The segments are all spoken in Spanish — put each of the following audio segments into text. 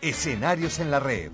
Escenarios en la red.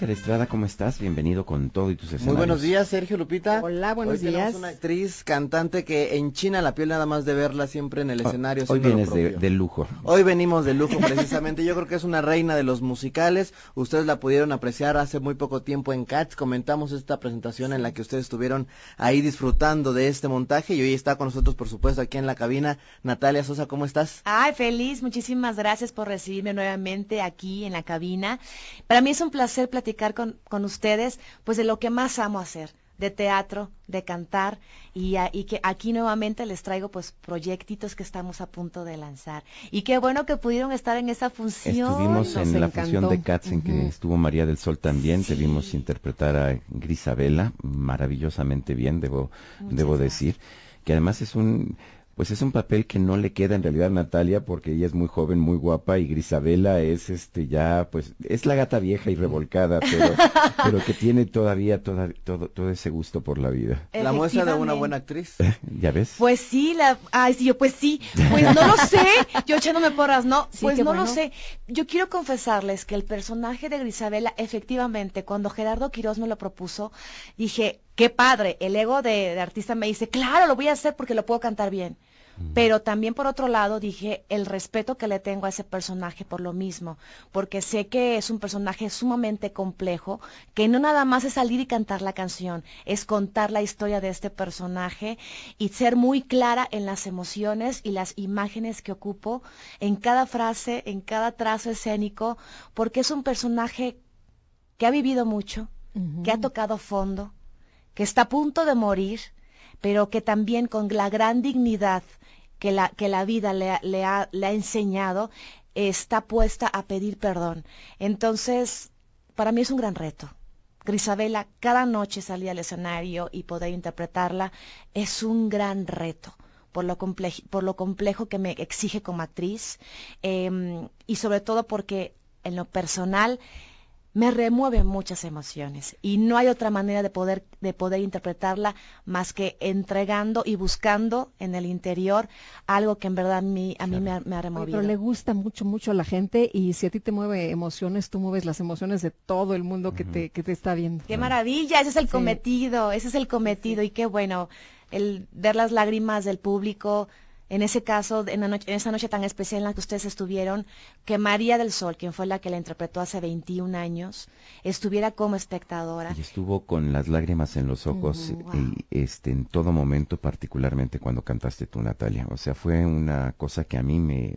Estrada, ¿cómo estás? Bienvenido con todo y tus escenarios. Muy buenos días, Sergio Lupita. Hola, buenos hoy días. una actriz, cantante que en China la piel nada más de verla siempre en el ah, escenario. Hoy vienes de, lujo. Hoy venimos de lujo, precisamente. Yo creo que es una reina de los musicales. Ustedes la pudieron apreciar hace muy poco tiempo en Cats. Comentamos esta presentación en la que ustedes estuvieron ahí disfrutando de este montaje. Y hoy está con nosotros, por supuesto, aquí en la cabina. Natalia Sosa, ¿cómo estás? Ay, feliz. Muchísimas gracias por recibirme nuevamente aquí en la cabina. Para mí es un placer platicar con, con ustedes pues de lo que más amo hacer, de teatro, de cantar y, que aquí nuevamente les traigo pues proyectitos que estamos a punto de lanzar. Y qué bueno que pudieron estar en esa función. Estuvimos en la función de Cats en que estuvo María del Sol también, te vimos interpretar a Grisabela maravillosamente bien, debo, debo decir, que además es un pues es un papel que no le queda en realidad a Natalia porque ella es muy joven, muy guapa y Grisabela es este ya pues es la gata vieja y revolcada, pero, que tiene todavía toda, todo todo ese gusto por la vida. La muestra de una buena actriz. ¿Eh? ¿Ya ves? Pues sí, la ay sí, yo pues sí, pues no lo sé, yo echándome porras, no, pues no lo sé. Yo quiero confesarles que el personaje de Grisabela efectivamente cuando Gerardo Quiroz me lo propuso, dije, qué padre, el ego de, artista me dice, claro, lo voy a hacer porque lo puedo cantar bien. Pero también por otro lado dije el respeto que le tengo a ese personaje por lo mismo, porque sé que es un personaje sumamente complejo, que no nada más es salir y cantar la canción, es contar la historia de este personaje y ser muy clara en las emociones y las imágenes que ocupo, en cada frase, en cada trazo escénico, porque es un personaje que ha vivido mucho, que ha tocado fondo, que está a punto de morir, pero que también con la gran dignidad que la, que la vida le, ha, le ha enseñado, está puesta a pedir perdón. Entonces, para mí es un gran reto. Grisabela, cada noche salir al escenario y poder interpretarla es un gran reto por lo, complejo, por lo complejo que me exige como actriz em, y sobre todo porque en lo personal me remueve muchas emociones y no hay otra manera de poder, de poder interpretarla más que entregando y buscando en el interior algo que en verdad a mí, a mí me, ha, removido. pero le gusta mucho, mucho a la gente y si a ti te mueve emociones, tú mueves las emociones de todo el mundo que, te, que te está viendo. ¡Qué maravilla! Ese es el cometido, ese es el cometido y qué bueno el ver las lágrimas del público en ese caso, en, esa noche tan especial en la que ustedes estuvieron, que María del Sol, quien fue la que la interpretó hace 21 años, estuviera como espectadora. Y estuvo con las lágrimas en los ojos este, en todo momento, particularmente cuando cantaste tú, Natalia. O sea, fue una cosa que a mí me,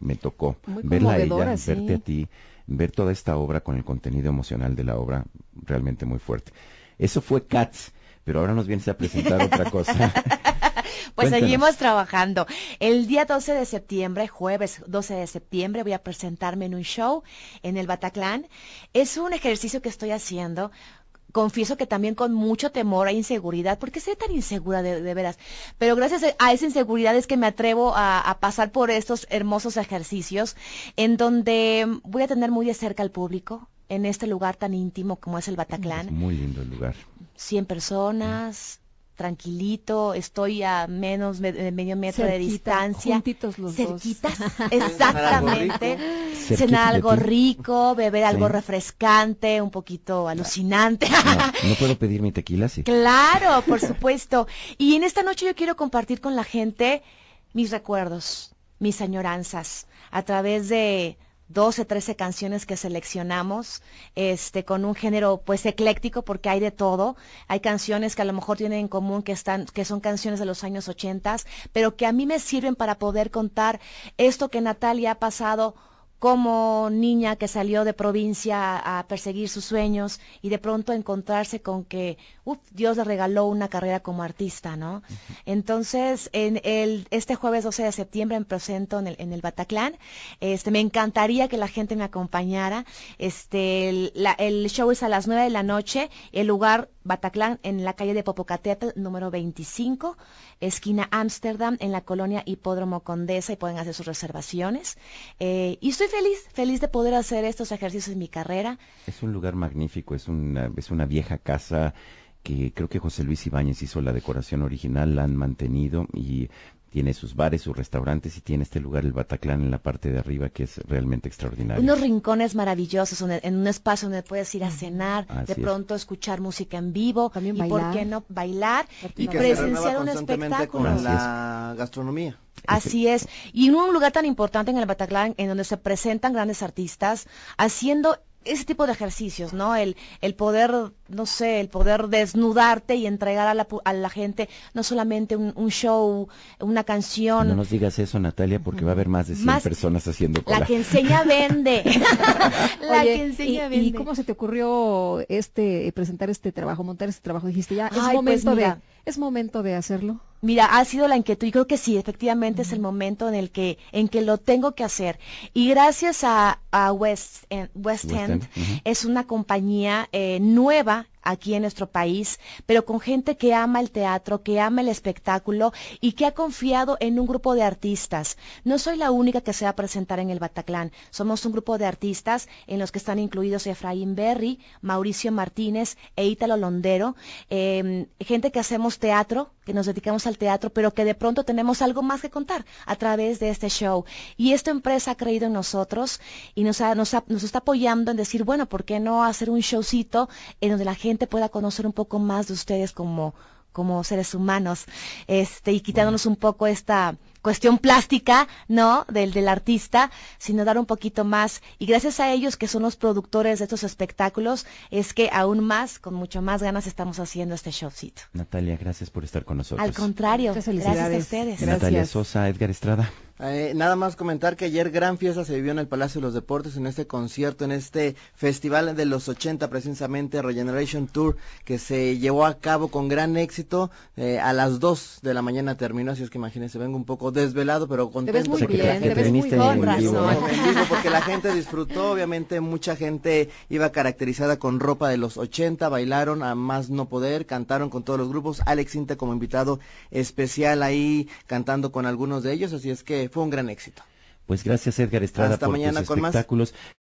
me, tocó. Verla a ella, verte a ti, ver toda esta obra con el contenido emocional de la obra, realmente muy fuerte. Eso fue Cats pero ahora nos vienes a presentar otra cosa Pues seguimos trabajando. El día 12 de septiembre, jueves 12 de septiembre, voy a presentarme en un show en el Bataclan. Es un ejercicio que estoy haciendo confieso que también con mucho temor e inseguridad, porque soy tan insegura de, veras, pero gracias a esa inseguridad es que me atrevo a, pasar por estos hermosos ejercicios en donde voy a tener muy de cerca al público en este lugar tan íntimo como es el Bataclan. muy lindo el lugar. 100 personas, tranquilito, estoy a menos de medio metro de distancia. Juntitos los dos. exactamente. Cenar algo rico, beber algo refrescante, un poquito alucinante. No, no, puedo pedir mi tequila, sí. Claro, por supuesto. Y en esta noche yo quiero compartir con la gente mis recuerdos, mis añoranzas, a través de 12, 13 canciones que seleccionamos, este, con un género pues ecléctico porque hay de todo. Hay canciones que a lo mejor tienen en común que están, que son canciones de los años 80, pero que a mí me sirven para poder contar esto que Natalia ha pasado como niña que salió de provincia a perseguir sus sueños y de pronto encontrarse con que Dios le regaló una carrera como artista, ¿no? Entonces, en el, este jueves 12 de septiembre en presento en el, en el Bataclan, este, me encantaría que la gente me acompañara. Este, el, show es a las 9 de la noche, el lugar Bataclan, en la calle de Popocatépetl, número 25, esquina Ámsterdam, en la colonia Hipódromo Condesa, y pueden hacer sus reservaciones. Eh, y estoy feliz, feliz de poder hacer estos ejercicios en mi carrera. Es un lugar magnífico, es una, es una vieja casa que creo que José Luis Ibáñez hizo la decoración original, la han mantenido y tiene sus bares, sus restaurantes y tiene este lugar, el Bataclan, en la parte de arriba, que es realmente extraordinario. Unos rincones maravillosos en, un espacio donde puedes ir a mm. cenar, de pronto escuchar música en vivo, y por qué no bailar y, presenciar un espectáculo. Con la gastronomía. Así es. Y en un lugar tan importante en el Bataclan, en donde se presentan grandes artistas, haciendo ese tipo de ejercicios, ¿no? el poder no sé, el poder desnudarte y entregar a la, a la gente no solamente un, show, una canción. No nos digas eso, Natalia, porque va a haber más de 100 personas haciendo La que enseña vende. la que enseña vende. ¿Y cómo se te ocurrió este presentar este trabajo, montar este trabajo? Dijiste ya, es pues momento de es momento de hacerlo. Mira, ha sido la inquietud y creo que sí, efectivamente es el momento en el que en que lo tengo que hacer. Y gracias a, eh, West, End, West es una compañía eh, nueva 감사합니다. aquí en nuestro país, pero con gente que ama el teatro, que ama el espectáculo y que ha confiado en un grupo de artistas. No soy la única que se va a presentar en el Bataclán. Somos un grupo de artistas en los que están incluidos Efraín Berry, Mauricio Martínez e Ítalo Londero, em, gente que hacemos teatro, que nos dedicamos al teatro, pero que de pronto tenemos algo más que contar a través de este show. Y esta empresa ha creído en nosotros y nos, nos está apoyando en decir, bueno, ¿por qué no hacer un showcito en donde la gente pueda conocer un poco más de ustedes como, como seres humanos, este, y quitándonos un poco esta cuestión plástica, ¿no? Del, del artista, sino dar un poquito más. Y gracias a ellos, que son los productores de estos espectáculos, es que aún más, con mucho más ganas, estamos haciendo este showcito. Natalia, gracias por estar con nosotros. Al contrario, gracias a ustedes. Natalia Sosa, Edgar Estrada. Eh, nada más comentar que ayer gran fiesta se vivió en el Palacio de los Deportes, en este concierto, en este festival de los 80, precisamente Regeneration Tour, que se llevó a cabo con gran éxito. Eh, a las 2 de la mañana terminó, así es que imagínense, vengo un poco desvelado, pero contento. Te muy Porque la gente disfrutó, obviamente mucha gente iba caracterizada con ropa de los 80, bailaron a más no poder, cantaron con todos los grupos, Alex Inta como invitado especial ahí cantando con algunos de ellos, así es que fue un gran éxito. Pues gracias Edgar Estrada Hasta por mañana espectáculos. Con más.